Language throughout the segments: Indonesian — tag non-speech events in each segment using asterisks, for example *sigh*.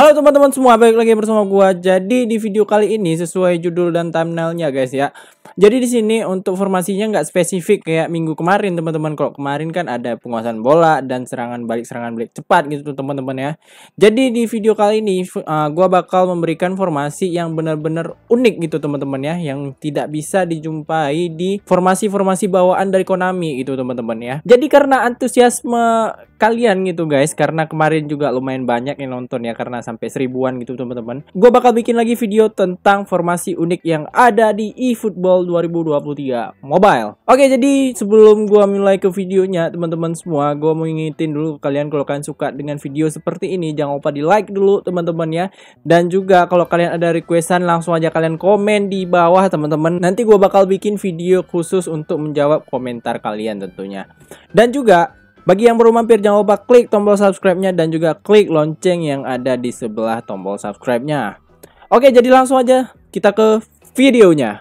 Halo teman-teman semua, balik lagi bersama gua. Jadi di video kali ini sesuai judul dan thumbnailnya guys ya. Jadi di sini untuk formasinya nggak spesifik kayak minggu kemarin teman-teman. Kalau kemarin kan ada penguasaan bola dan serangan balik serangan balik cepat gitu teman-teman ya. Jadi di video kali ini uh, gua bakal memberikan formasi yang benar-benar unik gitu teman-teman ya, yang tidak bisa dijumpai di formasi-formasi bawaan dari Konami gitu teman-teman ya. Jadi karena antusiasme kalian gitu guys karena kemarin juga lumayan banyak yang nonton ya karena sampai seribuan gitu teman-teman gue bakal bikin lagi video tentang formasi unik yang ada di eFootball 2023 mobile oke jadi sebelum gue mulai ke videonya teman-teman semua gue mau ingetin dulu kalian kalau kalian suka dengan video seperti ini jangan lupa di like dulu teman-teman ya dan juga kalau kalian ada requestan langsung aja kalian komen di bawah teman-teman nanti gue bakal bikin video khusus untuk menjawab komentar kalian tentunya dan juga bagi yang baru mampir jangan lupa klik tombol subscribe-nya dan juga klik lonceng yang ada di sebelah tombol subscribe-nya. Oke jadi langsung aja kita ke videonya.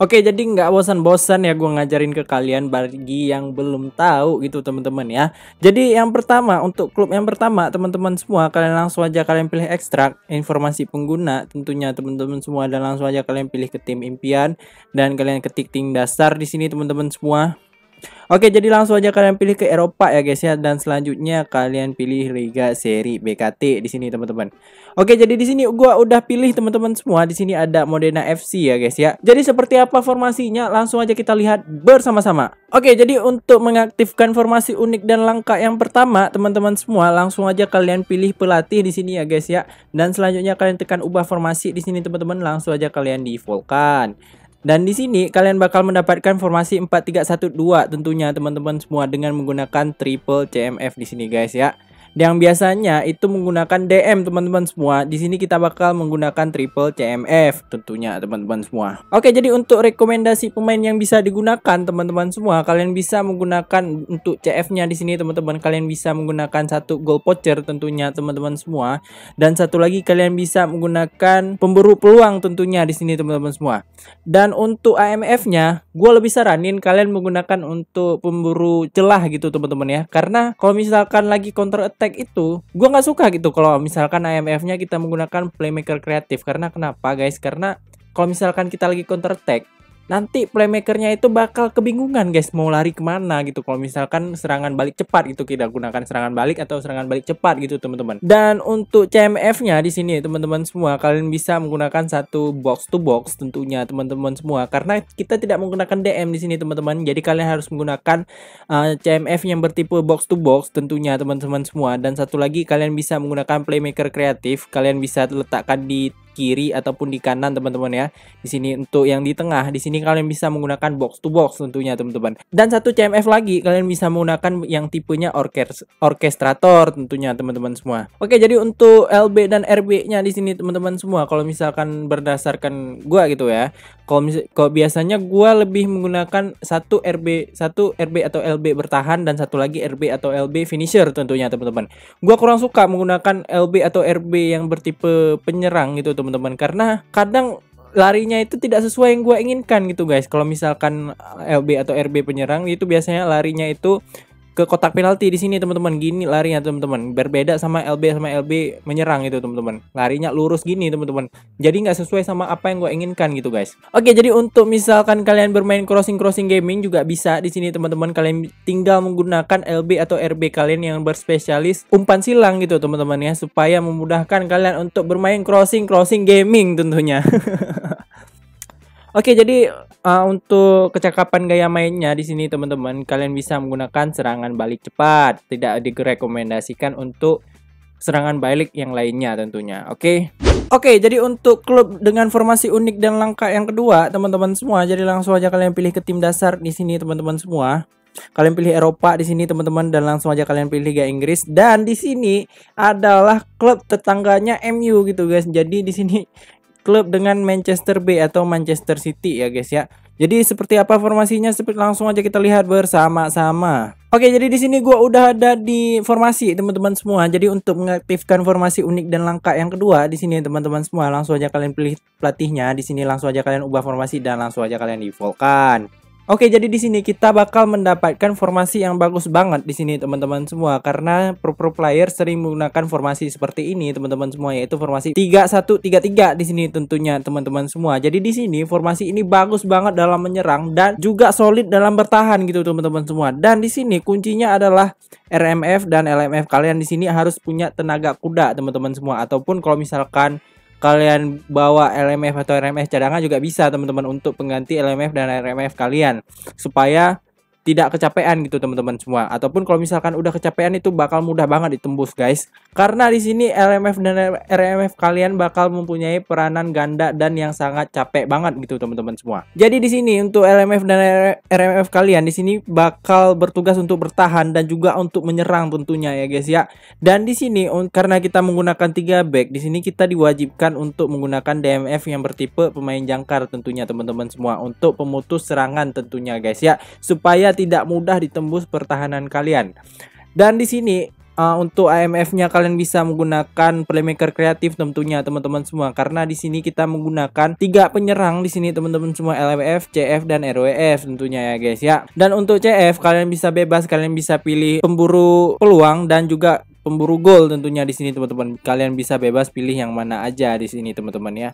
Oke jadi nggak bosan-bosan ya gue ngajarin ke kalian bagi yang belum tahu gitu teman-teman ya. Jadi yang pertama untuk klub yang pertama teman-teman semua kalian langsung aja kalian pilih ekstrak informasi pengguna tentunya teman-teman semua dan langsung aja kalian pilih ke tim impian dan kalian ketik tim dasar di sini teman-teman semua. Oke, jadi langsung aja kalian pilih ke Eropa ya guys ya dan selanjutnya kalian pilih Liga Seri BKT di sini teman-teman. Oke, jadi di sini gua udah pilih teman-teman semua. Di sini ada Modena FC ya guys ya. Jadi seperti apa formasinya? Langsung aja kita lihat bersama-sama. Oke, jadi untuk mengaktifkan formasi unik dan langka yang pertama, teman-teman semua langsung aja kalian pilih pelatih di sini ya guys ya. Dan selanjutnya kalian tekan ubah formasi di sini teman-teman, langsung aja kalian defaultkan. Dan di sini kalian bakal mendapatkan formasi 4312 tentunya teman-teman semua dengan menggunakan triple CMF di sini guys ya yang biasanya itu menggunakan DM teman-teman semua. Di sini kita bakal menggunakan triple CMF tentunya teman-teman semua. Oke, jadi untuk rekomendasi pemain yang bisa digunakan teman-teman semua, kalian bisa menggunakan untuk CF-nya di sini teman-teman. Kalian bisa menggunakan satu goal poacher tentunya teman-teman semua dan satu lagi kalian bisa menggunakan pemburu peluang tentunya di sini teman-teman semua. Dan untuk AMF-nya, gue lebih saranin kalian menggunakan untuk pemburu celah gitu teman-teman ya. Karena kalau misalkan lagi counter attack itu gue nggak suka gitu kalau misalkan IMF-nya kita menggunakan playmaker kreatif karena kenapa guys karena kalau misalkan kita lagi counter attack nanti playmakernya itu bakal kebingungan guys mau lari kemana gitu kalau misalkan serangan balik cepat gitu kita gunakan serangan balik atau serangan balik cepat gitu teman-teman dan untuk CMF-nya di sini teman-teman semua kalian bisa menggunakan satu box to box tentunya teman-teman semua karena kita tidak menggunakan DM di sini teman-teman jadi kalian harus menggunakan uh, eh, CMF yang bertipe box to box tentunya teman-teman semua dan satu lagi kalian bisa menggunakan playmaker kreatif kalian bisa letakkan di kiri ataupun di kanan teman-teman ya. Di sini untuk yang di tengah, di sini kalian bisa menggunakan box to box tentunya teman-teman. Dan satu CMF lagi kalian bisa menggunakan yang tipenya orkes orkestrator tentunya teman-teman semua. Oke, jadi untuk LB dan RB-nya di sini teman-teman semua kalau misalkan berdasarkan gua gitu ya. Kalau kalau biasanya gua lebih menggunakan satu RB, satu RB atau LB bertahan dan satu lagi RB atau LB finisher tentunya teman-teman. Gua kurang suka menggunakan LB atau RB yang bertipe penyerang gitu teman teman-teman karena kadang larinya itu tidak sesuai yang gue inginkan gitu guys kalau misalkan LB atau RB penyerang itu biasanya larinya itu ke kotak penalti di sini teman-teman gini larinya teman-teman berbeda sama LB sama LB menyerang itu teman-teman larinya lurus gini teman-teman jadi nggak sesuai sama apa yang gue inginkan gitu guys oke jadi untuk misalkan kalian bermain crossing crossing gaming juga bisa di sini teman-teman kalian tinggal menggunakan LB atau RB kalian yang berspesialis umpan silang gitu teman-teman ya supaya memudahkan kalian untuk bermain crossing crossing gaming tentunya *laughs* oke jadi uh, untuk kecakapan gaya mainnya di sini teman-teman kalian bisa menggunakan serangan balik cepat tidak direkomendasikan untuk serangan balik yang lainnya tentunya oke okay? oke okay, jadi untuk klub dengan formasi unik dan langka yang kedua teman-teman semua jadi langsung aja kalian pilih ke tim dasar di sini teman-teman semua kalian pilih Eropa di sini teman-teman dan langsung aja kalian pilih Liga Inggris dan di sini adalah klub tetangganya MU gitu guys. Jadi di sini klub dengan Manchester B atau Manchester City ya guys ya. Jadi seperti apa formasinya seperti langsung aja kita lihat bersama-sama. Oke, jadi di sini gua udah ada di formasi teman-teman semua. Jadi untuk mengaktifkan formasi unik dan langka yang kedua di sini teman-teman semua langsung aja kalian pilih pelatihnya. Di sini langsung aja kalian ubah formasi dan langsung aja kalian defaultkan. Oke, jadi di sini kita bakal mendapatkan formasi yang bagus banget di sini teman-teman semua karena pro-pro player sering menggunakan formasi seperti ini teman-teman semua yaitu formasi 3133 di sini tentunya teman-teman semua. Jadi di sini formasi ini bagus banget dalam menyerang dan juga solid dalam bertahan gitu teman-teman semua. Dan di sini kuncinya adalah RMF dan LMF. Kalian di sini harus punya tenaga kuda teman-teman semua ataupun kalau misalkan kalian bawa LMF atau RMF cadangan juga bisa teman-teman untuk pengganti LMF dan RMF kalian supaya tidak kecapean gitu teman-teman semua ataupun kalau misalkan udah kecapean itu bakal mudah banget ditembus guys karena di sini LMF dan RMF kalian bakal mempunyai peranan ganda dan yang sangat capek banget gitu teman-teman semua jadi di sini untuk LMF dan RMF kalian di sini bakal bertugas untuk bertahan dan juga untuk menyerang tentunya ya guys ya dan di sini karena kita menggunakan 3 back di sini kita diwajibkan untuk menggunakan DMF yang bertipe pemain jangkar tentunya teman-teman semua untuk pemutus serangan tentunya guys ya supaya tidak mudah ditembus pertahanan kalian. Dan di sini uh, untuk AMF-nya kalian bisa menggunakan playmaker kreatif tentunya teman-teman semua karena di sini kita menggunakan tiga penyerang di sini teman-teman semua LWF, CF dan RWF tentunya ya guys ya. Dan untuk CF kalian bisa bebas kalian bisa pilih pemburu peluang dan juga pemburu gol tentunya di sini teman-teman. Kalian bisa bebas pilih yang mana aja di sini teman-teman ya.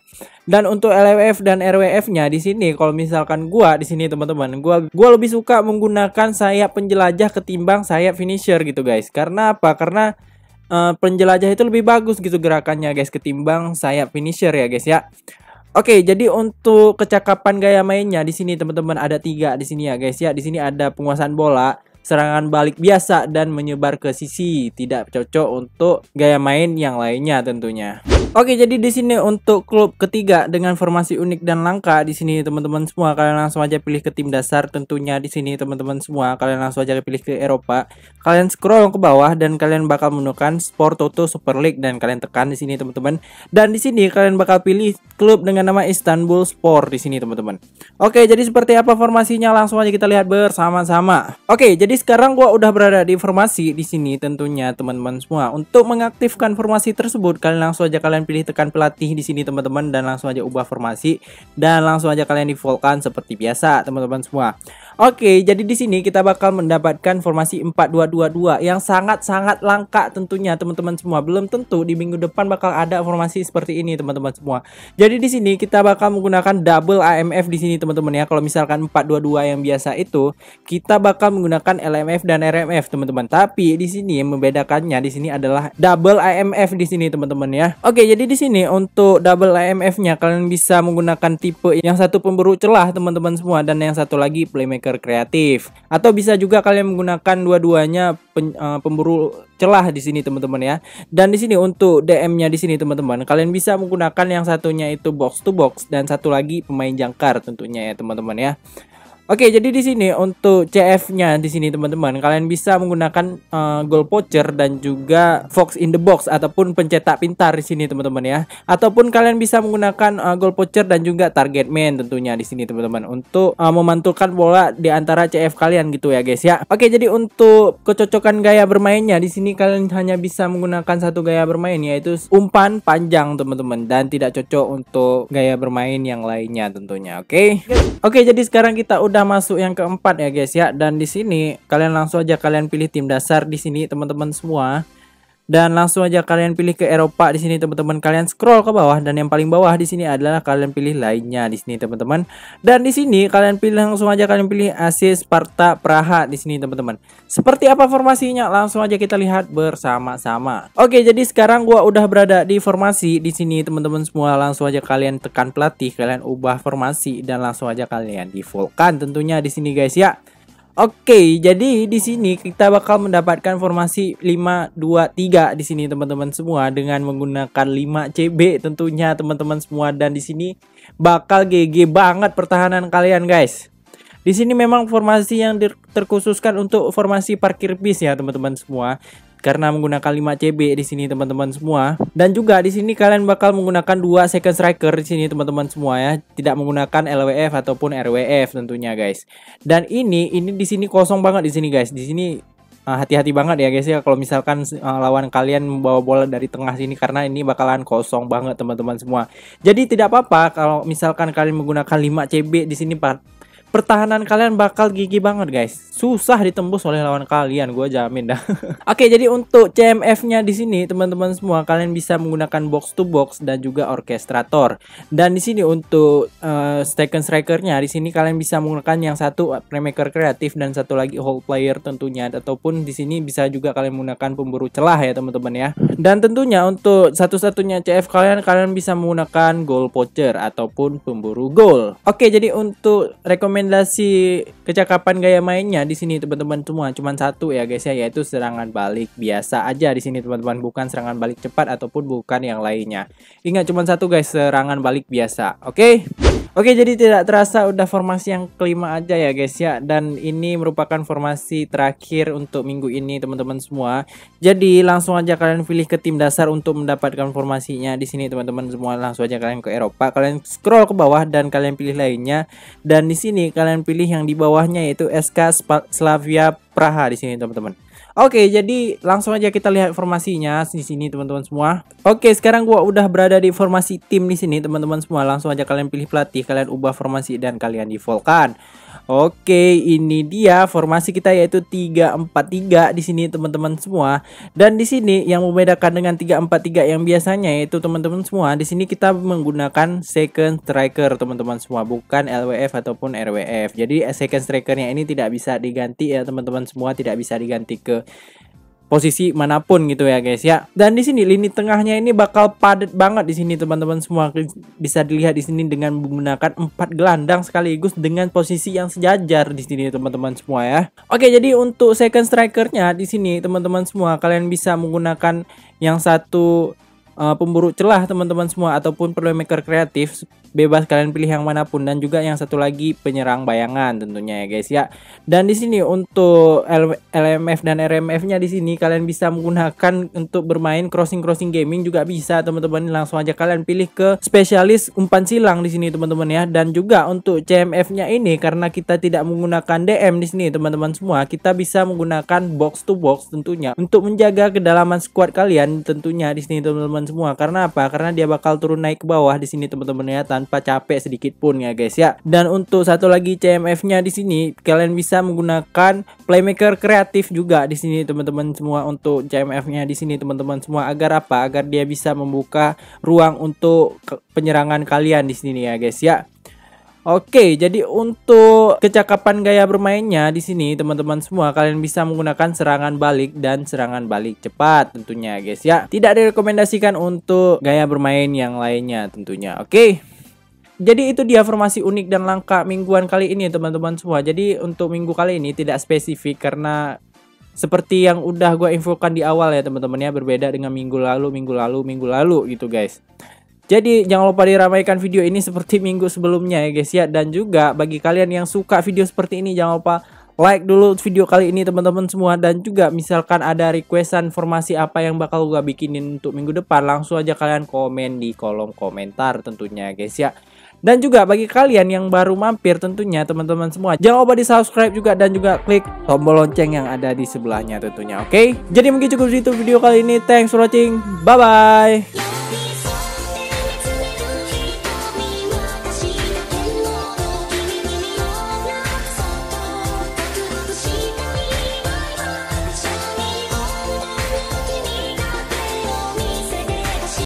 Dan untuk LWF dan RWF-nya di sini kalau misalkan gua di sini teman-teman, gua gua lebih suka menggunakan sayap penjelajah ketimbang sayap finisher gitu guys. Karena apa? Karena uh, penjelajah itu lebih bagus gitu gerakannya guys ketimbang sayap finisher ya guys ya. Oke, jadi untuk kecakapan gaya mainnya di sini teman-teman ada tiga di sini ya guys ya. Di sini ada penguasaan bola, serangan balik biasa dan menyebar ke sisi, tidak cocok untuk gaya main yang lainnya tentunya. Oke, jadi di sini untuk klub ketiga dengan formasi unik dan langka di sini teman-teman semua kalian langsung aja pilih ke tim dasar tentunya di sini teman-teman semua kalian langsung aja pilih ke Eropa. Kalian scroll ke bawah dan kalian bakal menemukan Sport Toto Super League dan kalian tekan di sini teman-teman. Dan di sini kalian bakal pilih klub dengan nama Istanbul Sport di sini teman-teman. Oke, jadi seperti apa formasinya langsung aja kita lihat bersama-sama. Oke, jadi sekarang gua udah berada di informasi di sini tentunya teman-teman semua. Untuk mengaktifkan formasi tersebut, kalian langsung aja kalian pilih tekan pelatih di sini teman-teman dan langsung aja ubah formasi dan langsung aja kalian defaultkan seperti biasa teman-teman semua. Oke, jadi di sini kita bakal mendapatkan formasi 4222 yang sangat-sangat langka tentunya teman-teman semua. Belum tentu di minggu depan bakal ada formasi seperti ini teman-teman semua. Jadi di sini kita bakal menggunakan double AMF di sini teman-teman ya. Kalau misalkan 422 yang biasa itu kita bakal menggunakan LMF dan RMF teman-teman. Tapi di sini yang membedakannya di sini adalah double IMF di sini teman-teman ya. Oke, jadi di sini untuk double IMF-nya kalian bisa menggunakan tipe yang satu pemburu celah teman-teman semua dan yang satu lagi playmaker kreatif. Atau bisa juga kalian menggunakan dua-duanya uh, pemburu celah di sini teman-teman ya. Dan di sini untuk DM-nya di sini teman-teman, kalian bisa menggunakan yang satunya itu box to box dan satu lagi pemain jangkar tentunya ya teman-teman ya. Oke, jadi di sini untuk CF-nya di sini teman-teman, kalian bisa menggunakan uh, goal voucher dan juga fox in the box ataupun pencetak pintar di sini teman-teman ya. Ataupun kalian bisa menggunakan uh, goal voucher dan juga target man tentunya di sini teman-teman untuk uh, memantulkan bola di antara CF kalian gitu ya guys ya. Oke, jadi untuk kecocokan gaya bermainnya di sini kalian hanya bisa menggunakan satu gaya bermain yaitu umpan panjang teman-teman dan tidak cocok untuk gaya bermain yang lainnya tentunya. Oke. Oke, jadi sekarang kita udah sudah masuk yang keempat ya guys ya dan di sini kalian langsung aja kalian pilih tim dasar di sini teman-teman semua dan langsung aja kalian pilih ke Eropa di sini teman-teman kalian scroll ke bawah dan yang paling bawah di sini adalah kalian pilih lainnya di sini teman-teman dan di sini kalian pilih langsung aja kalian pilih AC Sparta Praha di sini teman-teman seperti apa formasinya langsung aja kita lihat bersama-sama oke jadi sekarang gua udah berada di formasi di sini teman-teman semua langsung aja kalian tekan pelatih kalian ubah formasi dan langsung aja kalian di tentunya di sini guys ya Oke, jadi di sini kita bakal mendapatkan formasi 523 di sini teman-teman semua dengan menggunakan 5CB tentunya teman-teman semua dan di sini bakal GG banget pertahanan kalian guys. Di sini memang formasi yang terkhususkan untuk formasi parkir bis ya teman-teman semua karena menggunakan 5 CB di sini teman-teman semua. Dan juga di sini kalian bakal menggunakan dua second striker di sini teman-teman semua ya, tidak menggunakan LWF ataupun RWF tentunya guys. Dan ini ini di sini kosong banget di sini guys. Di sini ah, hati-hati uh, banget ya guys ya kalau misalkan uh, lawan kalian membawa bola dari tengah sini karena ini bakalan kosong banget teman-teman semua. Jadi tidak apa-apa kalau misalkan kalian menggunakan 5 CB di sini pertahanan kalian bakal gigi banget guys. Susah ditembus oleh lawan kalian, gue jamin dah. *laughs* Oke, jadi untuk CMF-nya di sini teman-teman semua kalian bisa menggunakan box to box dan juga orkestrator. Dan di sini untuk uh, second Striker-nya di sini kalian bisa menggunakan yang satu eh, playmaker kreatif dan satu lagi whole player tentunya ataupun di sini bisa juga kalian menggunakan pemburu celah ya teman-teman ya. Dan tentunya untuk satu-satunya CF kalian kalian bisa menggunakan goal poacher ataupun pemburu gol. Oke, jadi untuk rekomendasi rekomendasi kecakapan gaya mainnya di sini teman-teman semua cuma satu ya guys ya yaitu serangan balik biasa aja di sini teman-teman bukan serangan balik cepat ataupun bukan yang lainnya. Ingat cuma satu guys serangan balik biasa. Oke. Okay? Oke, jadi tidak terasa udah formasi yang kelima aja ya guys ya. Dan ini merupakan formasi terakhir untuk minggu ini teman-teman semua. Jadi langsung aja kalian pilih ke tim dasar untuk mendapatkan formasinya di sini teman-teman semua. Langsung aja kalian ke Eropa, kalian scroll ke bawah dan kalian pilih lainnya. Dan di sini kalian pilih yang di bawahnya yaitu SK Slavia Praha di sini teman-teman. Oke, jadi langsung aja kita lihat informasinya di sini teman-teman semua. Oke, sekarang gua udah berada di formasi tim di sini teman-teman semua. Langsung aja kalian pilih pelatih, kalian ubah formasi dan kalian defaultkan. Oke, ini dia formasi kita yaitu 343 di sini teman-teman semua. Dan di sini yang membedakan dengan 343 yang biasanya yaitu teman-teman semua, di sini kita menggunakan second striker teman-teman semua, bukan LWF ataupun RWF. Jadi second strikernya ini tidak bisa diganti ya teman-teman semua, tidak bisa diganti ke posisi manapun gitu ya guys ya. Dan di sini lini tengahnya ini bakal padat banget di sini teman-teman semua bisa dilihat di sini dengan menggunakan empat gelandang sekaligus dengan posisi yang sejajar di sini teman-teman semua ya. Oke, jadi untuk second strikernya di sini teman-teman semua kalian bisa menggunakan yang satu uh, pemburu celah teman-teman semua ataupun playmaker kreatif bebas kalian pilih yang manapun dan juga yang satu lagi penyerang bayangan tentunya ya guys ya. Dan di sini untuk LMF dan RMF-nya di sini kalian bisa menggunakan untuk bermain crossing-crossing gaming juga bisa teman-teman langsung aja kalian pilih ke spesialis umpan silang di sini teman-teman ya dan juga untuk CMF-nya ini karena kita tidak menggunakan DM di sini teman-teman semua kita bisa menggunakan box to box tentunya untuk menjaga kedalaman squad kalian tentunya di sini teman-teman semua. Karena apa? Karena dia bakal turun naik ke bawah di sini teman-teman ya tanpa capek sedikit pun ya guys ya. Dan untuk satu lagi CMF-nya di sini kalian bisa menggunakan playmaker kreatif juga di sini teman-teman semua untuk CMF-nya di sini teman-teman semua agar apa? Agar dia bisa membuka ruang untuk penyerangan kalian di sini ya guys ya. Oke, jadi untuk kecakapan gaya bermainnya di sini teman-teman semua kalian bisa menggunakan serangan balik dan serangan balik cepat tentunya guys ya. Tidak direkomendasikan untuk gaya bermain yang lainnya tentunya. Oke. Jadi itu dia formasi unik dan langka mingguan kali ini teman-teman semua. Jadi untuk minggu kali ini tidak spesifik karena seperti yang udah gue infokan di awal ya teman-teman ya berbeda dengan minggu lalu, minggu lalu, minggu lalu gitu guys. Jadi jangan lupa diramaikan video ini seperti *laughs* minggu sebelumnya ya guys ya Dan juga bagi kalian yang suka video seperti ini jangan lupa like dulu video kali ini teman-teman semua Dan juga misalkan ada requestan informasi apa yang bakal gue bikinin untuk minggu depan Langsung aja kalian komen di kolom komentar tentunya guys ya dan juga bagi kalian yang baru mampir tentunya teman-teman semua Jangan lupa di subscribe juga dan juga klik tombol lonceng yang ada di sebelahnya tentunya oke okay? Jadi mungkin cukup itu video kali ini Thanks for watching Bye bye